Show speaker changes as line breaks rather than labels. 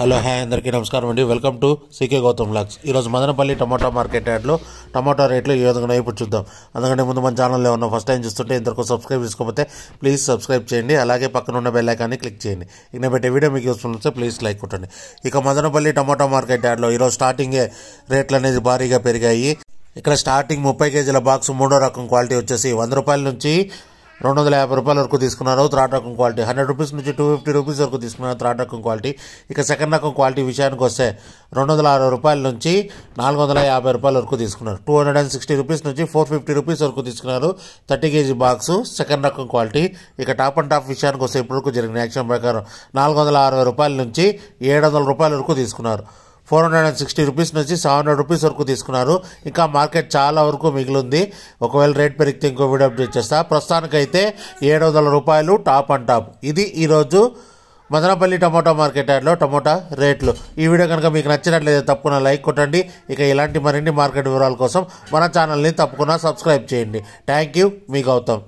hello
hi అందరికీ నమస్కారం అండి వెల్కమ్ టు సికే గౌతమ్ లాక్స్ ఈరోజు మదనపల్లి టమాటా మార్కెట్ యాడ్లో టమాటా రేట్లు ఏ విధంగా ఇప్పుడు చూద్దాం అందుకంటే ముందు మన ఛానల్లో ఉన్న ఫస్ట్ టైం చూస్తుంటే ఇంతకు సబ్స్క్రైబ్ చేసుకోకపోతే ప్లీజ్ సబ్స్క్రైబ్ చేయండి అలాగే పక్కన ఉన్న బెల్లైకాన్ని క్లిక్ చేయండి ఇక నేను పెట్టే వీడియో మీకు యూస్ఫుల్ వస్తే ప్లీజ్ లైక్ కొట్టండి ఇక మదనపల్లి టమాటా మార్కెట్ యాడ్లో ఈరోజు స్టార్టింగే రేట్లు అనేది భారీగా పెరిగాయి ఇక్కడ స్టార్టింగ్ ముప్పై కేజీల బాక్స్ మూడో రకం క్వాలిటీ వచ్చేసి వంద రూపాయల నుంచి రెండు వందల యాభై రూపాయల వరకు తీసుకున్నారు థర్డ్ రకం క్వాలిటీ హండ్రెడ్ రూపీస్ నుంచి టూ ఫిఫ్టీ రూపీస్ వరకు తీసుకున్నారు థర్డ్ రకం క్వాలిటీ ఇక సెకండ్ రకం క్వాలిటీ విషయానికి వస్తే రెండు వందల అరవై రూపాయల నుంచి నాలుగు వందల యాభై రూపాయల వరకు తీసుకున్నారు two hundred and sixty rupees నుంచి ఫోర్ ఫిఫ్టీ రూపీస్ వరకు తీసుకున్నారు థర్టీ కేజీ బాక్స్ సెకండ్ రకం క్వాలిటీ ఇక టాప్ అండ్ టాప్ విషయానికి వస్తే ఇప్పటివరకు జరిగిన యాక్షన్ ప్రకారం నాలుగు వందల అరవై రూపాయల నుంచి ఏడు వందల రూపాయల వరకు తీసుకున్నారు four hundred and sixty rupees నుంచి సెవెన్ హండ్రెడ్ రూపీస్ వరకు తీసుకున్నారు ఇంకా మార్కెట్ చాలా వరకు మిగిలింది ఒకవేళ రేట్ పెరిగితే ఇంకో వీడియో అప్డేట్ చేస్తా ప్రస్తుతానికైతే ఏడు వందల రూపాయలు టాప్ అండ్ టాప్ ఇది ఈరోజు మదనపల్లి టమోటా మార్కెట్ యార్డ్లో టమోటా రేట్లు ఈ వీడియో కనుక మీకు నచ్చినట్లయితే తప్పకుండా లైక్ కొట్టండి ఇక ఇలాంటి మరిన్ని మార్కెట్ వివరాల కోసం మన ఛానల్ని తప్పకుండా సబ్స్క్రైబ్ చేయండి థ్యాంక్ యూ మీ గౌతమ్